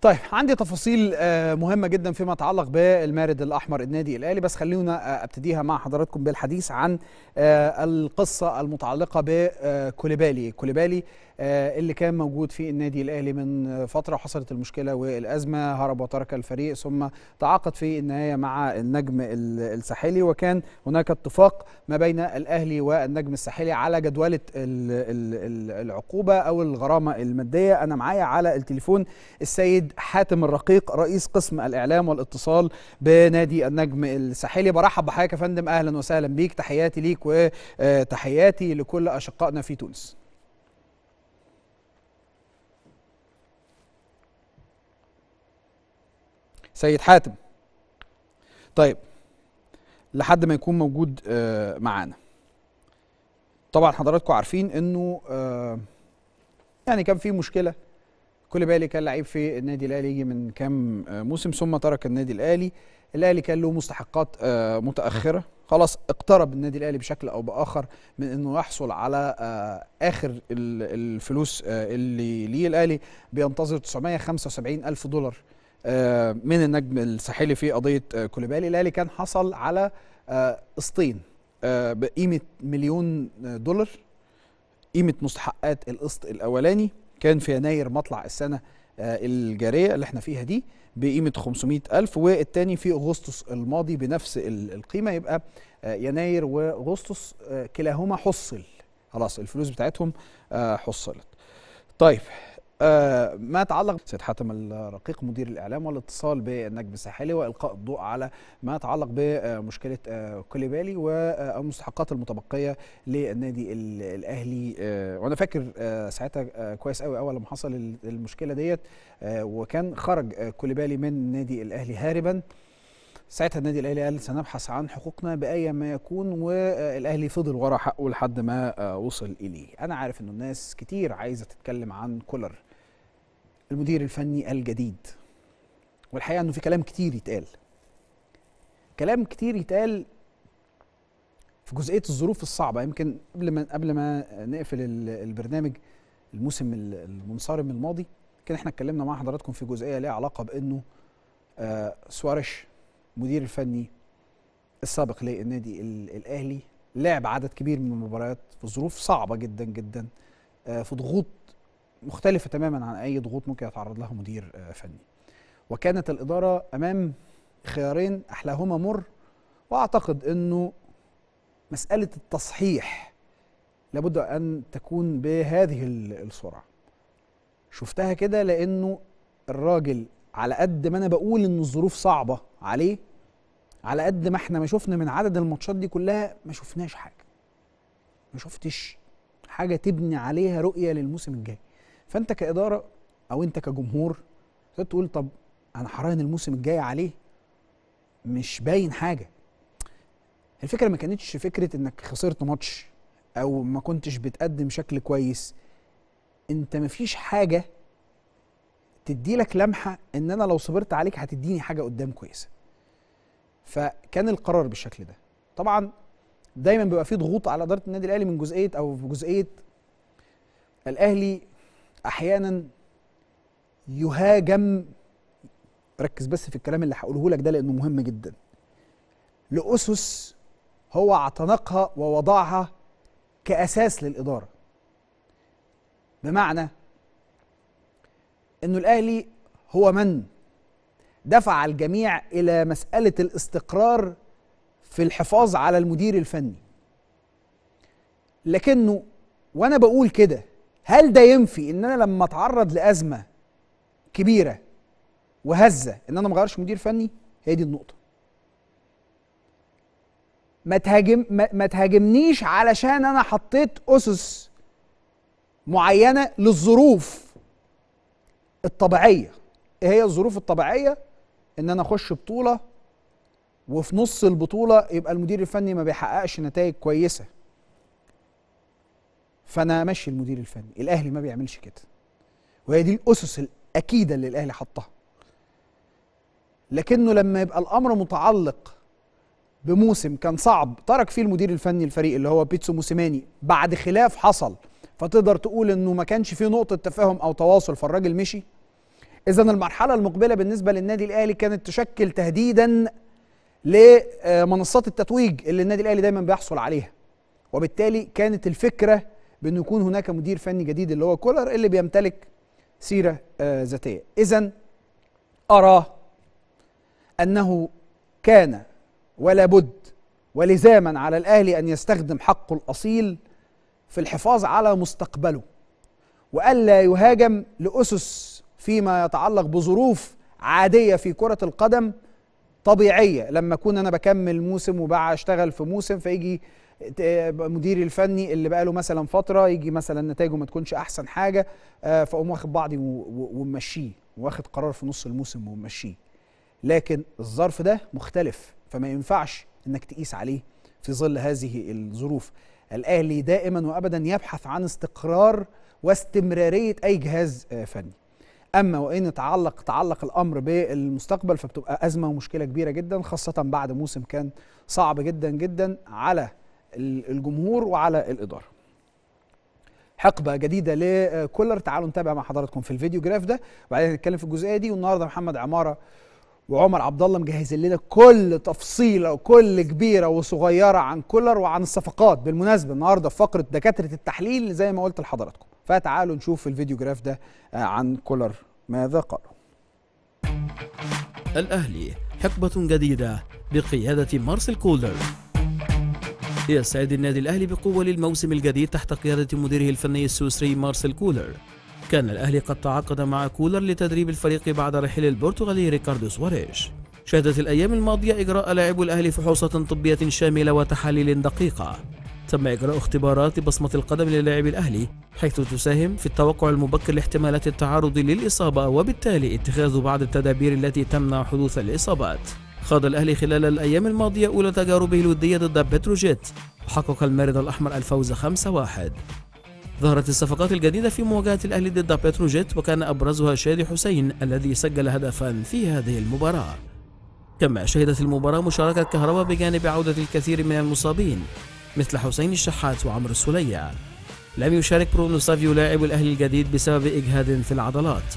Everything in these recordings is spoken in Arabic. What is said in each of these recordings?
طيب عندي تفاصيل آه، مهمه جدا فيما يتعلق بالمارد الاحمر النادي الاهلي بس خلونا آه، ابتديها مع حضراتكم بالحديث عن آه، القصه المتعلقه بكوليبالي كوليبالي اللي كان موجود في النادي الاهلي من فتره حصلت المشكله والازمه هرب وترك الفريق ثم تعاقد في النهايه مع النجم الساحلي وكان هناك اتفاق ما بين الاهلي والنجم الساحلي على جدوله العقوبه او الغرامه الماديه انا معايا على التليفون السيد حاتم الرقيق رئيس قسم الاعلام والاتصال بنادي النجم الساحلي برحب بحضرتك يا فندم اهلا وسهلا بيك تحياتي ليك وتحياتي لكل اشقائنا في تونس سيد حاتم طيب لحد ما يكون موجود آه، معانا طبعا حضراتكم عارفين انه آه، يعني كان في مشكله كل بالي كان لعيب في النادي الاهلي يجي من كام آه، موسم ثم ترك النادي الاهلي الاهلي كان له مستحقات آه، متاخره خلاص اقترب النادي الاهلي بشكل او باخر من انه يحصل على آه، اخر الفلوس اللي ليه الاهلي بينتظر 975 الف دولار من النجم الساحلي في قضيه كوليبالي الاهلي كان حصل على قسطين بقيمه مليون دولار قيمه مستحقات القسط الاولاني كان في يناير مطلع السنه آه، الجاريه اللي احنا فيها دي بقيمه 500000 والتاني في اغسطس الماضي بنفس القيمه يبقى آه، يناير واغسطس آه، كلاهما حصل خلاص الفلوس بتاعتهم حصلت طيب آه، ما يتعلق سيد حاتم الرقيق مدير الاعلام والاتصال بالنجم الساحلي والقاء الضوء على ما يتعلق بمشكله آه، كوليبالي والمستحقات المتبقيه للنادي الاهلي آه، وانا فاكر ساعتها كويس قوي اول لما حصل المشكله ديت وكان خرج كوليبالي من النادي الاهلي هاربا ساعتها النادي الاهلي قال سنبحث عن حقوقنا باي ما يكون والاهلي فضل ورا حقه لحد ما وصل اليه انا عارف انه الناس كتير عايزه تتكلم عن كولر المدير الفني الجديد والحقيقه انه في كلام كتير يتقال كلام كتير يتقال في جزئيه الظروف الصعبه يمكن قبل ما قبل ما نقفل البرنامج الموسم المنصرم الماضي كان احنا اتكلمنا مع حضراتكم في جزئيه ليها علاقه بانه آه سواريش المدير الفني السابق للنادي الاهلي لعب عدد كبير من المباريات في ظروف صعبه جدا جدا آه في ضغوط مختلفه تماما عن اي ضغوط ممكن يتعرض لها مدير آه، فني وكانت الاداره امام خيارين احلاهما مر واعتقد انه مساله التصحيح لابد ان تكون بهذه السرعه شفتها كده لانه الراجل على قد ما انا بقول ان الظروف صعبه عليه على قد ما احنا ما شفنا من عدد الماتشات دي كلها ما شفناش حاجه ما شفتش حاجه تبني عليها رؤيه للموسم الجاي فانت كاداره او انت كجمهور تقول طب انا حراين الموسم الجاي عليه مش باين حاجه الفكره ما كانتش فكره انك خسرت ماتش او ما كنتش بتقدم شكل كويس انت مفيش حاجه تدي لك لمحه ان انا لو صبرت عليك هتديني حاجه قدام كويسه فكان القرار بالشكل ده طبعا دايما بيبقى فيه ضغوط على اداره النادي الاهلي من جزئيه او جزئيه الاهلي احيانا يهاجم ركز بس في الكلام اللي هقوله لك ده لانه مهم جدا لاسس هو اعتنقها ووضعها كاساس للاداره بمعنى انه الاهلي هو من دفع الجميع الى مساله الاستقرار في الحفاظ على المدير الفني لكنه وانا بقول كده هل ده ينفي ان انا لما اتعرض لازمه كبيره وهزه ان انا ما اغيرش مدير فني هي دي النقطه ما تهاجم ما تهاجمنيش علشان انا حطيت اسس معينه للظروف الطبيعيه ايه هي الظروف الطبيعيه ان انا اخش بطوله وفي نص البطوله يبقى المدير الفني ما بيحققش نتائج كويسه فانا ماشي المدير الفني الاهلي ما بيعملش كده وهي دي الاسس الاكيده اللي الاهلي حطها لكنه لما يبقى الامر متعلق بموسم كان صعب ترك فيه المدير الفني الفريق اللي هو بيتسو موسيماني بعد خلاف حصل فتقدر تقول انه ما كانش فيه نقطه تفاهم او تواصل فالراجل مشي اذا المرحله المقبله بالنسبه للنادي الاهلي كانت تشكل تهديدا لمنصات التتويج اللي النادي الاهلي دايما بيحصل عليها وبالتالي كانت الفكره بأن يكون هناك مدير فني جديد اللي هو كولر اللي بيمتلك سيرة آه، ذاتية إذا أرى أنه كان ولا بد ولزاما على الأهلي أن يستخدم حقه الأصيل في الحفاظ على مستقبله وألا يهاجم لأسس فيما يتعلق بظروف عادية في كرة القدم طبيعيه لما اكون انا بكمل موسم وبقى اشتغل في موسم فيجي مديري الفني اللي بقى له مثلا فتره يجي مثلا نتائجه ما تكونش احسن حاجه آه، فاقوم واخد بعضي وممشيه واخد قرار في نص الموسم وممشيه لكن الظرف ده مختلف فما ينفعش انك تقيس عليه في ظل هذه الظروف الاهلي دائما وابدا يبحث عن استقرار واستمراريه اي جهاز آه، فني اما وان تعلق تعلق الامر بالمستقبل فبتبقى ازمه ومشكله كبيره جدا خاصه بعد موسم كان صعب جدا جدا على الجمهور وعلى الاداره حقبة جديدة لكولر تعالوا نتابع مع حضراتكم في الفيديو جراف ده وبعدين هنتكلم في الجزئية دي والنهاردة محمد عمارة وعمر عبد الله مجهزين لنا كل تفصيله وكل كبيره وصغيره عن كولر وعن الصفقات بالمناسبه النهارده في فقره دكاتره التحليل زي ما قلت لحضراتكم فتعالوا نشوف الفيديو جراف ده آه، عن كولر ماذا قال الأهلي حقبة جديدة بقيادة مارسيل كولر يستعد النادي الأهلي بقوة للموسم الجديد تحت قيادة مديره الفني السويسري مارسيل كولر كان الأهلي قد تعاقد مع كولر لتدريب الفريق بعد رحيل البرتغالي ريكاردو سواريش شهدت الأيام الماضية إجراء لاعب الأهلي فحوصات طبية شاملة وتحاليل دقيقة تم إجراء اختبارات بصمة القدم للاعب الأهلي حيث تساهم في التوقع المبكر لاحتمالات التعرض للإصابة وبالتالي اتخاذ بعض التدابير التي تمنع حدوث الإصابات خاض الأهلي خلال الأيام الماضية أولى تجاربه الودية ضد بتروجيت وحقق المارد الأحمر الفوز 5-1 ظهرت الصفقات الجديدة في مواجهة الأهلي ضد بتروجيت وكان أبرزها شادي حسين الذي سجل هدفا في هذه المباراة كما شهدت المباراة مشاركة كهرباء بجانب عودة الكثير من المصابين مثل حسين الشحات وعمرو السلية لم يشارك برونو سافيو لاعب الأهلي الجديد بسبب إجهاد في العضلات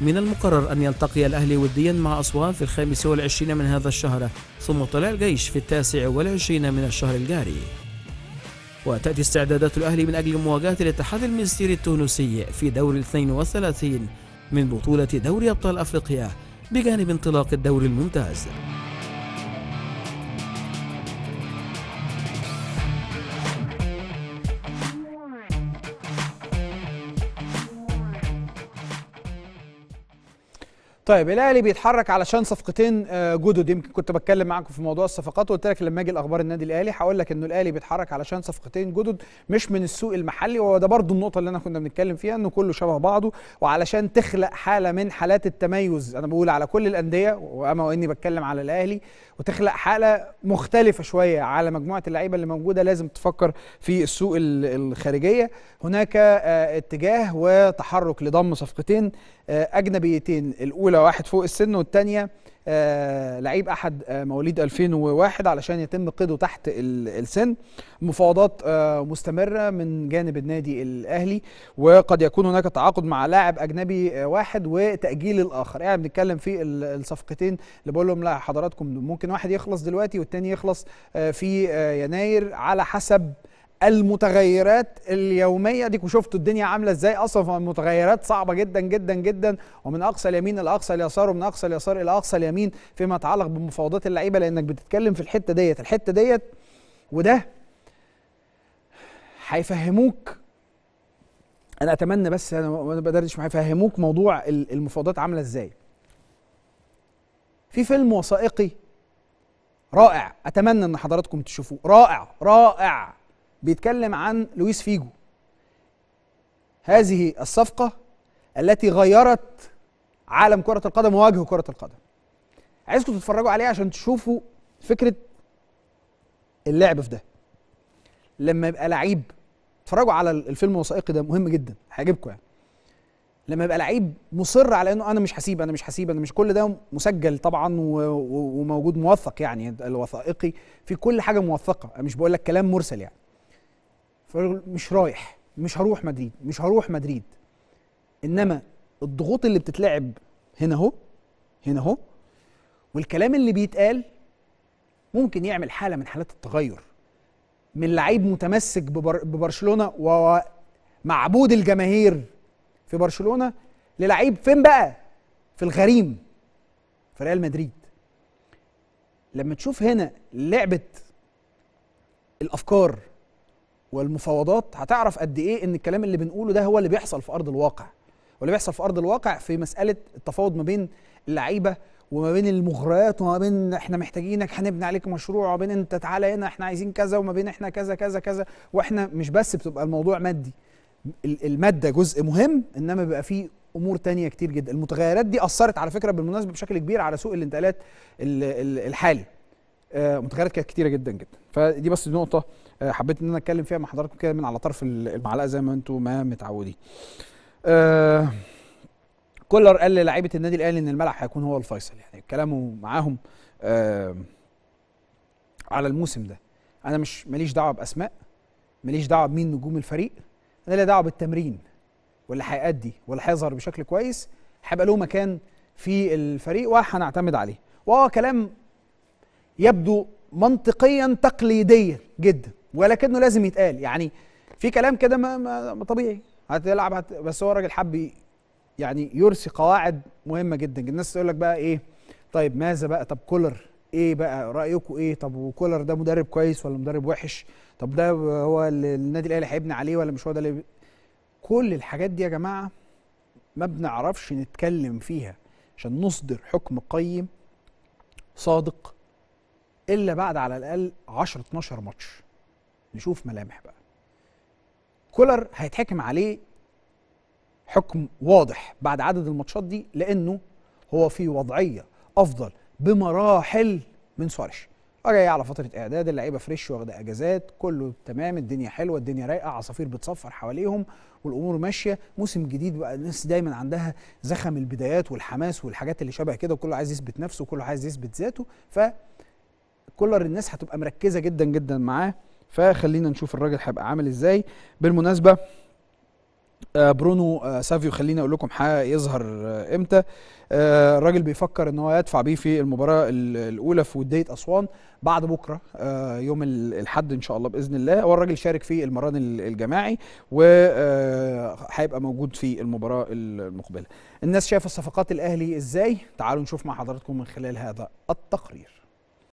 من المقرر أن يلتقي الأهلي وديا مع أسوان في الخامس والعشرين من هذا الشهر ثم طلع الجيش في التاسع والعشرين من الشهر الجاري وتأتي استعدادات الأهلي من أجل مواجهة الاتحاد المنستيري التونسي في دور الاثنين والثلاثين من بطولة دوري أبطال أفريقيا بجانب انطلاق الدوري الممتاز طيب الاهلي بيتحرك علشان صفقتين آه، جدد يمكن كنت بتكلم معاكم في موضوع الصفقات وقلت لك لما اجي الاخبار النادي الاهلي هقول لك انه الاهلي بيتحرك علشان صفقتين جدد مش من السوق المحلي وهو ده برضو النقطه اللي انا كنا بنتكلم فيها انه كله شبه بعضه وعلشان تخلق حاله من حالات التميز انا بقول على كل الانديه واما واني بتكلم على الاهلي وتخلق حاله مختلفه شويه على مجموعه اللعيبه اللي موجوده لازم تفكر في السوق الخارجيه هناك آه، اتجاه وتحرك لضم صفقتين آه، اجنبيتين الاولى واحد فوق السن والثانيه آه، لعيب احد آه، مواليد 2001 علشان يتم قيده تحت السن مفاوضات آه، مستمره من جانب النادي الاهلي وقد يكون هناك تعاقد مع لاعب اجنبي واحد وتاجيل الاخر يعني بنتكلم في الصفقتين اللي بقول لهم لا حضراتكم ممكن واحد يخلص دلوقتي والتاني يخلص في يناير على حسب المتغيرات اليوميه ديك وشفتوا الدنيا عامله ازاي اصلا المتغيرات صعبه جدا جدا جدا ومن اقصى اليمين الى اقصى اليسار ومن اقصى اليسار الى اقصى اليمين فيما يتعلق بمفاوضات اللعيبه لانك بتتكلم في الحته ديت الحته ديت وده هيفهموك انا اتمنى بس انا ما بدردش معايا يفهموك موضوع المفاوضات عامله ازاي في فيلم وثائقي رائع اتمنى ان حضراتكم تشوفوه رائع رائع بيتكلم عن لويس فيجو هذه الصفقة التي غيرت عالم كرة القدم وواجه كرة القدم عايزكم تتفرجوا عليه عشان تشوفوا فكرة اللعب في ده لما يبقى لعيب اتفرجوا على الفيلم الوثائقي ده مهم جدا هيعجبكم يعني لما يبقى لعيب مصر على انه انا مش هسيب انا مش هسيب انا مش كل ده مسجل طبعا وموجود موثق يعني الوثائقي في كل حاجه موثقه انا مش بقول لك كلام مرسل يعني مش رايح مش هروح مدريد مش هروح مدريد انما الضغوط اللي بتتلعب هنا اهو هنا اهو والكلام اللي بيتقال ممكن يعمل حاله من حالات التغير من لعيب متمسك ببر ببرشلونه ومعبود الجماهير في برشلونه للعيب فين بقى في الغريم في ريال مدريد لما تشوف هنا لعبه الافكار والمفاوضات هتعرف قد ايه ان الكلام اللي بنقوله ده هو اللي بيحصل في ارض الواقع واللي بيحصل في ارض الواقع في مساله التفاوض ما بين اللعيبه وما بين المغريات وما بين احنا محتاجينك هنبني عليك مشروع وما بين انت تعالى هنا احنا عايزين كذا وما بين احنا كذا كذا كذا واحنا مش بس بتبقى الموضوع مادي الماده جزء مهم انما بيبقى فيه امور تانية كتير جدا المتغيرات دي اثرت على فكره بالمناسبه بشكل كبير على سوق الانتقالات الحالي آه، متغيرات كانت كتيره جدا جدا فدي بس نقطه آه، حبيت ان انا اتكلم فيها مع حضراتكم كده من على طرف المعلقه زي ما انتم ما متعودين آه، كولر قال للاعيبه النادي الاهلي ان الملعب هيكون هو الفيصل يعني كلامه معاهم على الموسم ده انا مش ماليش دعوه باسماء ماليش دعوه بمين نجوم الفريق انا ليا دعوه بالتمرين واللي هيأدي واللي هيظهر بشكل كويس هيبقى له مكان في الفريق وهنعتمد عليه وهو كلام يبدو منطقيا تقليديا جدا ولكنه لازم يتقال يعني في كلام كده ما, ما طبيعي هتلعب هت... بس هو راجل حب يعني يرسي قواعد مهمه جدا الناس تقول لك بقى ايه طيب ماذا بقى طب كولر ايه بقى رايكم ايه طب وكولر ده مدرب كويس ولا مدرب وحش طب ده هو اللي النادي الاهلي هيبني عليه ولا مش هو ده اللي كل الحاجات دي يا جماعه ما بنعرفش نتكلم فيها عشان نصدر حكم قيم صادق الا بعد على الاقل 10 12 ماتش نشوف ملامح بقى كولر هيتحكم عليه حكم واضح بعد عدد الماتشات دي لانه هو في وضعيه افضل بمراحل من سواريش راجع على فتره اعداد اللعيبه فريش واخده اجازات كله تمام الدنيا حلوه الدنيا رايقه عصافير بتصفر حواليهم والامور ماشيه موسم جديد بقى الناس دايما عندها زخم البدايات والحماس والحاجات اللي شبه كده وكله عايز يثبت نفسه وكله عايز يثبت ذاته ف كولر الناس هتبقى مركزه جدا جدا معاه فخلينا نشوف الراجل هيبقى عامل ازاي بالمناسبه آه، برونو آه، سافيو خليني اقول لكم هيظهر آه، امتى الراجل بيفكر ان هو يدفع بيه في المباراه الاولى في وديه اسوان بعد بكره يوم الاحد ان شاء الله باذن الله هو الراجل شارك في المران الجماعي وهيبقى موجود في المباراه المقبله الناس شايفه صفقات الاهلي ازاي تعالوا نشوف مع حضراتكم من خلال هذا التقرير